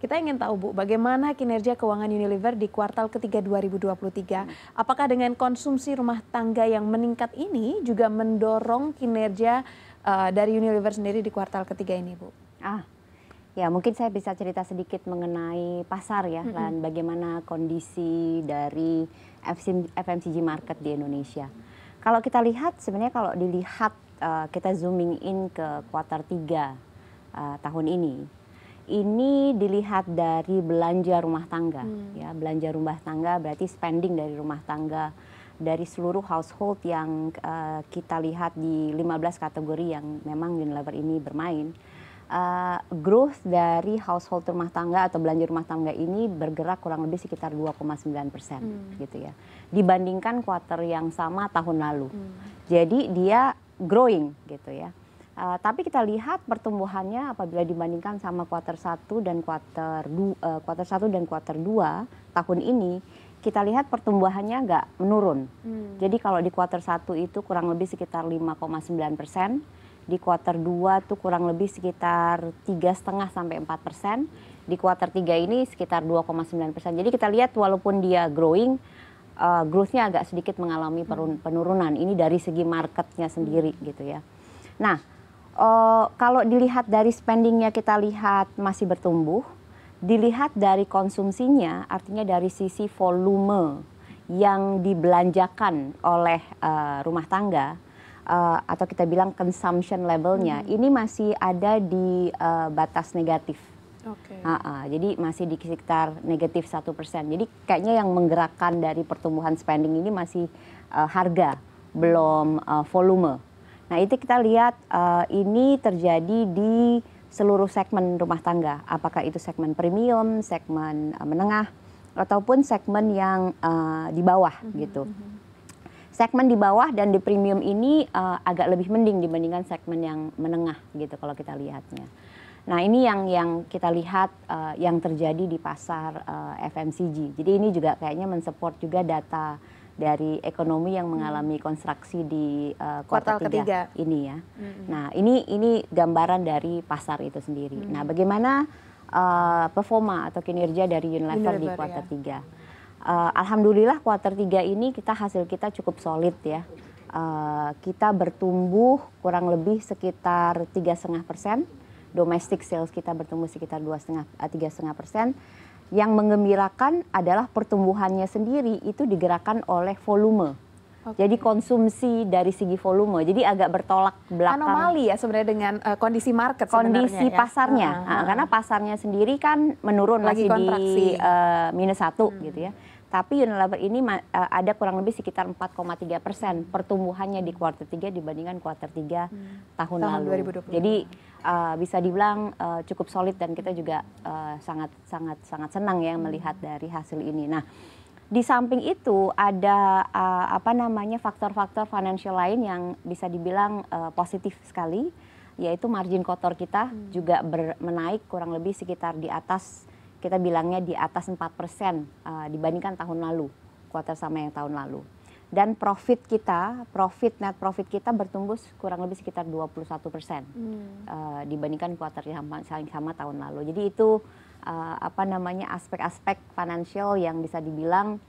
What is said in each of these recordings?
Kita ingin tahu Bu, bagaimana kinerja keuangan Unilever di kuartal ketiga 2023? Apakah dengan konsumsi rumah tangga yang meningkat ini juga mendorong kinerja uh, dari Unilever sendiri di kuartal ketiga ini Bu? Ah, Ya, mungkin saya bisa cerita sedikit mengenai pasar ya, mm -hmm. dan bagaimana kondisi dari FMCG market di Indonesia. Kalau kita lihat, sebenarnya kalau dilihat uh, kita zooming in ke kuartal 3 uh, eh, tahun ini, ini dilihat dari belanja rumah tangga hmm. ya belanja rumah tangga berarti spending dari rumah tangga dari seluruh household yang uh, kita lihat di 15 kategori yang memang Unilever ini bermain uh, growth dari household rumah tangga atau belanja rumah tangga ini bergerak kurang lebih sekitar 2,9 persen hmm. gitu ya dibandingkan kuarter yang sama tahun lalu hmm. jadi dia growing gitu ya Uh, tapi kita lihat pertumbuhannya apabila dibandingkan sama kuarter 1 dan kuartal uh, eh, 1 dan kuarter 2 tahun ini kita lihat pertumbuhannya agak menurun. Hmm. Jadi kalau di kuarter 1 itu kurang lebih sekitar 5,9 persen, di kuarter 2 itu kurang lebih sekitar tiga setengah sampai 4 persen, di kuarter 3 ini sekitar 2,9 persen. Jadi kita lihat walaupun dia growing, uh, growth-nya agak sedikit mengalami penurunan. Ini dari segi marketnya sendiri gitu ya. Nah, uh, kalau dilihat dari spendingnya kita lihat masih bertumbuh, dilihat dari konsumsinya, artinya dari sisi volume yang dibelanjakan oleh uh, rumah tangga uh, atau kita bilang consumption levelnya, hmm. ini masih ada di uh, batas negatif. Okay. Uh, uh, jadi masih di sekitar negatif satu persen. Jadi kayaknya yang menggerakkan dari pertumbuhan spending ini masih uh, harga, belum uh, volume. Nah itu kita lihat uh, ini terjadi di seluruh segmen rumah tangga. Apakah itu segmen premium, segmen uh, menengah, ataupun segmen yang uh, di bawah mm -hmm. gitu. Mhm. Segmen di bawah dan di premium ini uh, agak lebih mending dibandingkan segmen yang menengah gitu kalau kita lihatnya. Nah ini yang yang kita lihat uh, yang terjadi di pasar uh, FMCG. Jadi ini juga kayaknya mensupport juga data dari ekonomi yang mengalami konstruksi di uh, kuartal, ketiga, ketiga ini ya. Hmm. Nah ini ini gambaran dari pasar itu sendiri. Hmm. Nah bagaimana uh, performa atau kinerja dari Unilever, Unilever di ya. kuartal ya. tiga? Uh, Alhamdulillah kuartal tiga ini kita hasil kita cukup solid ya. Uh, kita bertumbuh kurang lebih sekitar tiga setengah persen domestic sales kita bertumbuh sekitar dua setengah tiga setengah persen yang mengembirakan adalah pertumbuhannya sendiri itu digerakkan oleh volume. Okay. Jadi konsumsi dari segi volume, jadi agak bertolak belakang. Anomali ya sebenarnya dengan uh, kondisi market Kondisi ya? pasarnya, uh ah, -huh. Ah, ah. nah, karena pasarnya sendiri kan menurun Lagi masih di uh, minus satu hmm. gitu ya. Tapi Unilever ini uh, ada kurang lebih sekitar 4,3 persen pertumbuhannya di kuartal 3 dibandingkan kuartal 3 hmm. tahun, tahun lalu. 2020. Jadi uh, bisa dibilang uh, cukup solid dan kita juga sangat sangat sangat senang ya hmm. melihat dari hasil ini. Nah, di samping itu ada uh, apa namanya faktor-faktor financial lain yang bisa dibilang uh, positif sekali yaitu margin kotor kita hmm. juga menaik kurang lebih sekitar di atas kita bilangnya di atas 4% uh, eh, dibandingkan tahun lalu, kuartal sama yang tahun lalu. Dan profit kita, profit net profit kita bertumbuh kurang lebih sekitar 21% hmm. uh, dibandingkan kuartal yang sama, sama tahun lalu. Jadi itu uh, apa namanya aspek-aspek financial yang bisa dibilang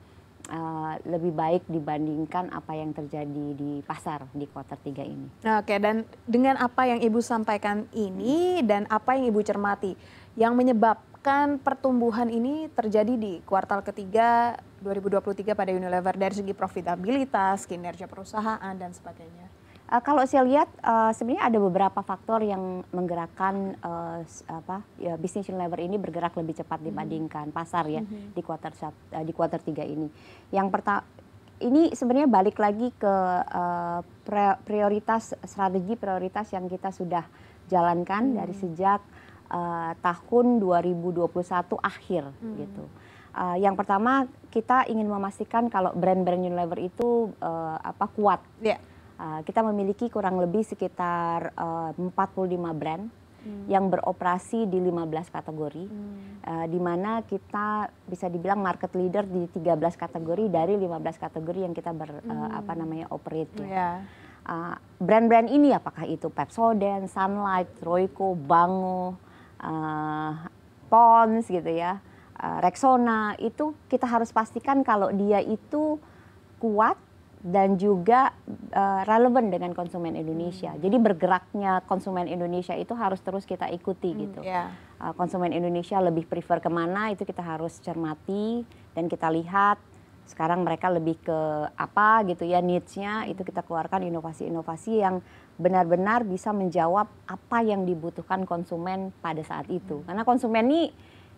Uh, lebih baik dibandingkan apa yang terjadi di pasar di kuartal 3 ini. Oke, dan dengan apa yang Ibu sampaikan ini dan apa yang Ibu cermati, yang menyebab akan pertumbuhan ini terjadi di kuartal ketiga 2023 pada Unilever dari segi profitabilitas, kinerja perusahaan dan sebagainya? Uh, kalau saya lihat uh, sebenarnya ada beberapa faktor yang menggerakkan uh, apa ya, bisnis Unilever ini bergerak lebih cepat hmm. dibandingkan -hmm. pasar ya -hmm. di kuartal uh, di kuartal tiga ini. Yang pertama ini sebenarnya balik lagi ke uh, prioritas strategi prioritas yang kita sudah jalankan hmm. dari sejak uh, tahun 2021 akhir hmm. gitu. Uh, yang pertama kita ingin memastikan kalau brand-brand Unilever itu uh, apa kuat. Yeah. Ya. Uh, kita memiliki kurang lebih sekitar uh, 45 brand hmm. yang beroperasi di 15 kategori, hmm. uh, di mana kita bisa dibilang market leader di 13 kategori dari 15 kategori yang kita ber, hmm. uh, apa namanya operate. Yeah. Ya. ya. brand-brand ini apakah itu Pepsodent, Sunlight, Royco, Bango, uh, Pons gitu ya, uh, Rexona itu kita harus pastikan kalau dia itu kuat dan juga uh, relevan dengan konsumen Indonesia. Hmm. Jadi bergeraknya konsumen Indonesia itu harus terus kita ikuti hmm, gitu. Yeah. Iya. Uh, konsumen Indonesia lebih prefer kemana itu kita harus cermati dan kita lihat sekarang mereka lebih ke apa gitu ya needs-nya itu kita keluarkan inovasi-inovasi yang benar-benar bisa menjawab apa yang dibutuhkan konsumen pada saat itu. Hmm. Karena konsumen ini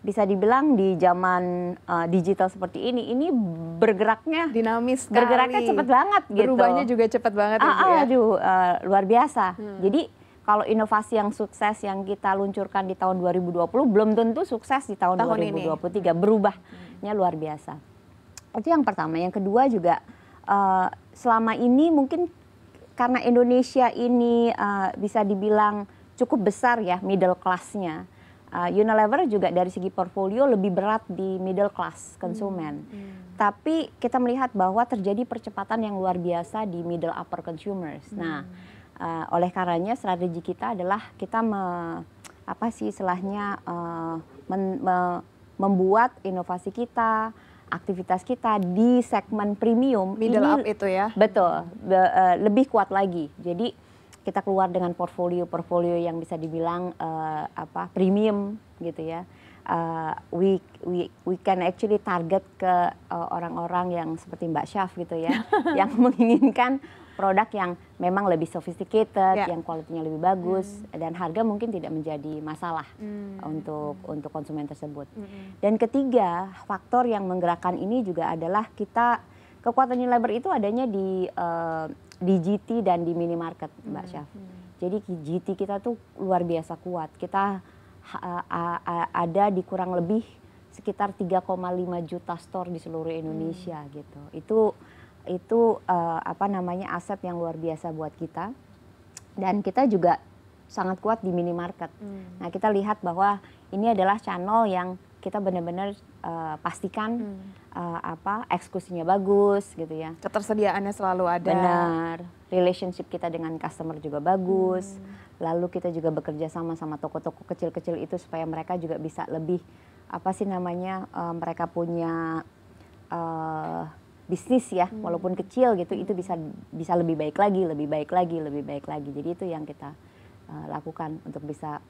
bisa dibilang di zaman uh, digital seperti ini ini bergeraknya dinamis sekali. bergeraknya cepat banget Berubahnya gitu berubahnya juga cepat banget ya, ah, ah, ya aduh uh, luar biasa hmm. jadi kalau inovasi yang sukses yang kita luncurkan di tahun 2020 belum tentu sukses di tahun, tahun 2023 ini. Hmm. berubahnya luar biasa itu yang pertama yang kedua juga uh, selama ini mungkin karena Indonesia ini uh, bisa dibilang cukup besar ya middle classnya. Uh, Unilever juga dari segi portfolio lebih berat di middle class konsumen. Hmm. Hmm. Tapi kita melihat bahwa terjadi percepatan yang luar biasa di middle upper consumers. Hmm. Nah, uh, oleh karenanya strategi kita adalah kita me, apa sih istilahnya uh, me, membuat inovasi kita aktivitas kita di segmen premium middle ini, up itu ya betul be, uh, lebih kuat lagi jadi kita keluar dengan portfolio portfolio yang bisa dibilang uh, apa premium gitu ya uh, we we we can actually target ke uh, orang-orang uh, yang seperti Mbak Syaf gitu ya yang menginginkan produk yang memang lebih sophisticated, yeah. yang kualitinya lebih bagus mm. dan harga mungkin tidak menjadi masalah mm. untuk mm. untuk konsumen tersebut. Mm. Dan ketiga, faktor yang menggerakkan ini juga adalah kita kekuatan Unilever itu adanya di uh, di GT dan di minimarket, Mbak mm. Syaf. Hmm. Jadi GT kita tuh luar biasa kuat. Kita ada di kurang lebih sekitar 3,5 juta store di seluruh Indonesia hmm. gitu. Itu itu uh, apa namanya aset yang luar biasa buat kita. Dan kita juga sangat kuat di minimarket. Hmm. Nah, kita lihat bahwa ini adalah channel yang kita benar-benar uh, pastikan hmm. uh, apa eksekusinya bagus gitu ya. Ketersediaannya selalu ada. Benar. Relationship kita dengan customer juga bagus. Hmm lalu kita juga bekerja sama sama toko-toko kecil-kecil itu supaya mereka juga bisa lebih apa sih namanya uh, mereka punya uh, bisnis ya hmm. walaupun kecil gitu hmm. itu bisa bisa lebih baik lagi lebih baik lagi lebih baik lagi jadi itu yang kita uh, lakukan untuk bisa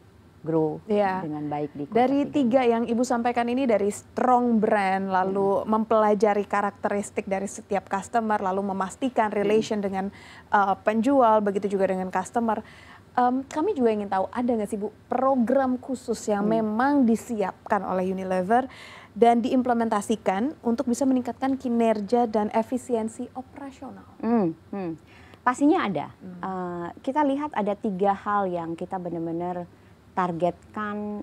grow yeah. dengan baik di dari tiga yang ibu sampaikan ini dari strong brand lalu hmm. mempelajari karakteristik dari setiap customer lalu memastikan hmm. relation hmm. dengan uh, penjual begitu juga dengan customer Um, kami juga ingin tahu ada nggak sih Bu program khusus yang hmm. memang disiapkan oleh Unilever dan diimplementasikan untuk bisa meningkatkan kinerja dan efisiensi operasional. Hmm, hmm. Pastinya ada. Hmm. Uh, kita lihat ada tiga hal yang kita benar-benar targetkan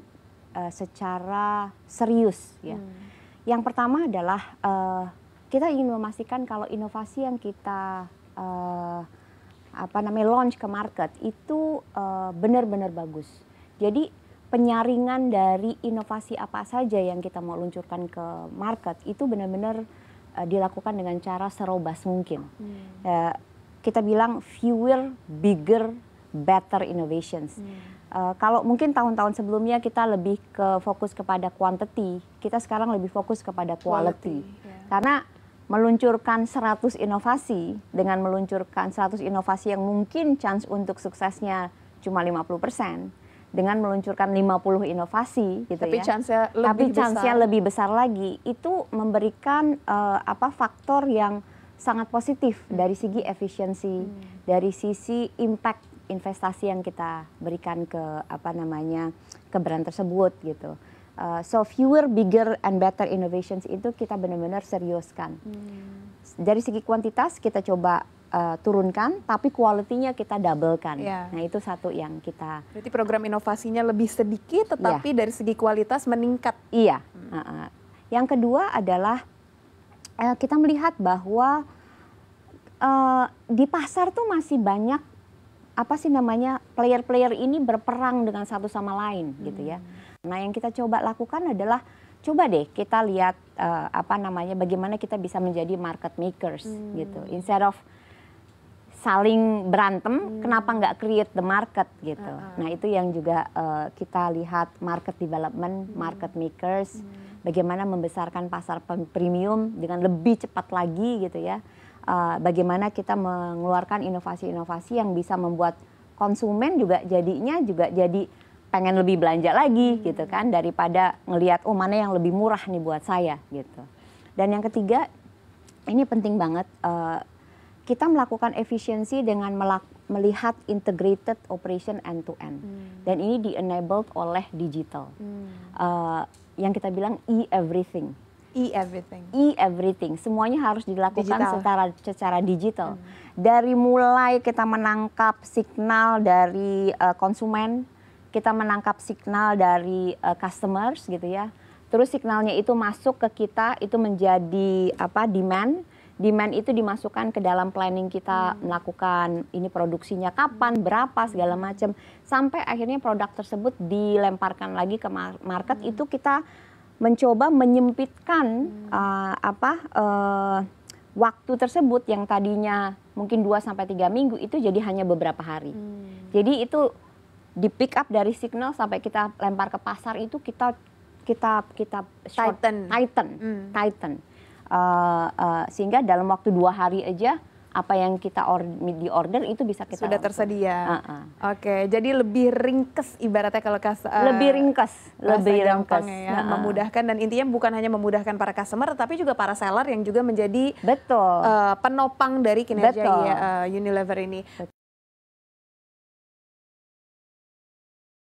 uh, secara serius ya. Hmm. Yang pertama adalah uh, kita ingin memastikan kalau inovasi yang kita uh, apa namanya launch ke market itu uh, benar-benar bagus. Jadi penyaringan dari inovasi apa saja yang kita mau luncurkan ke market itu benar-benar uh, dilakukan dengan cara serobas mungkin. Hmm. Uh, kita bilang fewer, bigger, better innovations. Hmm. Uh, kalau mungkin tahun-tahun sebelumnya kita lebih ke fokus kepada quantity, kita sekarang lebih fokus kepada quality. quality yeah. Karena meluncurkan 100 inovasi dengan meluncurkan 100 inovasi yang mungkin chance untuk suksesnya cuma 50 persen dengan meluncurkan 50 inovasi gitu tapi ya. chance lebih tapi chance-nya besar. lebih besar lagi itu memberikan uh, apa faktor yang sangat positif hmm. dari segi efisiensi, hmm. dari sisi impact investasi yang kita berikan ke apa namanya ke brand tersebut gitu. Uh, so fewer, bigger, and better innovations itu kita benar-benar seriuskan. Hmm. Dari segi kuantitas kita coba uh, turunkan, tapi kualitinya kita doublekan. Yeah. Nah itu satu yang kita. Jadi program inovasinya lebih sedikit, ya. tetapi yeah. dari segi kualitas meningkat. Iya. Hmm. Uh, uh. Yang kedua adalah uh, kita melihat bahwa uh, di pasar tuh masih banyak apa sih namanya player-player ini berperang dengan satu sama lain hmm. gitu ya. Hmm. Nah, yang kita coba lakukan adalah coba deh kita lihat uh, apa namanya bagaimana kita bisa menjadi market makers hmm. gitu. Instead of saling berantem, hmm. kenapa nggak create the market gitu. Uh ah, -huh. Ah. Nah, itu yang juga uh, kita lihat market development, hmm. market makers, hmm. bagaimana membesarkan pasar premium dengan lebih cepat lagi gitu ya. Uh, bagaimana kita mengeluarkan inovasi-inovasi yang bisa membuat konsumen juga jadinya juga jadi pengen lebih belanja lagi gitu kan daripada ngelihat oh mana yang lebih murah nih buat saya gitu. Dan yang ketiga ini penting banget uh, kita melakukan efisiensi dengan melak melihat integrated operation end to end hmm. dan ini di enabled oleh digital hmm. uh, yang kita bilang e everything e everything e everything semuanya harus dilakukan digital. secara secara digital hmm. dari mulai kita menangkap signal dari uh, konsumen kita menangkap signal dari uh, customers gitu ya. Terus signalnya itu masuk ke kita itu menjadi apa demand. Demand itu dimasukkan ke dalam planning kita hmm. melakukan ini produksinya kapan, berapa segala macam sampai akhirnya produk tersebut dilemparkan lagi ke market hmm. itu kita mencoba menyempitkan hmm. uh, apa uh, waktu tersebut yang tadinya mungkin 2 sampai 3 minggu itu jadi hanya beberapa hari. Hmm. Jadi itu di pick up dari signal sampai kita lempar ke pasar itu kita kita kita tighten tighten mm. tighten uh, uh, sehingga dalam waktu dua hari aja apa yang kita or, di order itu bisa kita sudah langsung. tersedia. Uh -uh. Oke, jadi lebih ringkes ibaratnya kalau kas uh, lebih ringkes, lebih ringkes ya, uh -uh. memudahkan dan intinya bukan hanya memudahkan para customer tapi juga para seller yang juga menjadi betul uh, penopang dari kinerja Betul. Uh, Unilever ini. Betul.